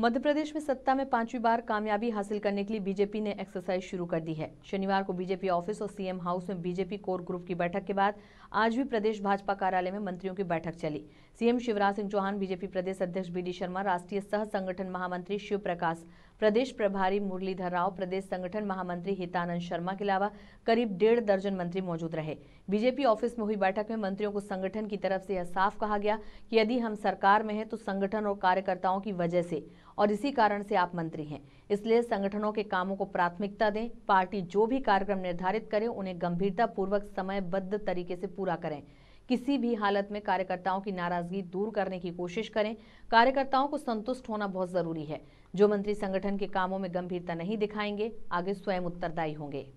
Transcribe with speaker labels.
Speaker 1: मध्य प्रदेश में सत्ता में पांचवी बार कामयाबी हासिल करने के लिए बीजेपी ने एक्सरसाइज शुरू कर दी है शनिवार को बीजेपी ऑफिस और सीएम हाउस में बीजेपी कोर ग्रुप की बैठक के बाद आज भी प्रदेश भाजपा कार्यालय में मंत्रियों की बैठक चली सीएम शिवराज सिंह चौहान बीजेपी प्रदेश अध्यक्ष बी डी शर्मा राष्ट्रीय सह संगठन महामंत्री शिव प्रकाश प्रदेश प्रभारी मुरलीधर राव प्रदेश संगठन महामंत्री हितानंद शर्मा के अलावा करीब डेढ़ दर्जन मंत्री मौजूद रहे बीजेपी ऑफिस में हुई बैठक में मंत्रियों को संगठन की तरफ से यह साफ कहा गया कि यदि हम सरकार में हैं तो संगठन और कार्यकर्ताओं की वजह से और इसी कारण से आप मंत्री हैं इसलिए संगठनों के कामों को प्राथमिकता दें पार्टी जो भी कार्यक्रम निर्धारित करे उन्हें गंभीरतापूर्वक समयबद्ध तरीके से पूरा करें किसी भी हालत में कार्यकर्ताओं की नाराजगी दूर करने की कोशिश करें कार्यकर्ताओं को संतुष्ट होना बहुत जरूरी है जो मंत्री संगठन के कामों में गंभीरता नहीं दिखाएंगे आगे स्वयं उत्तरदायी होंगे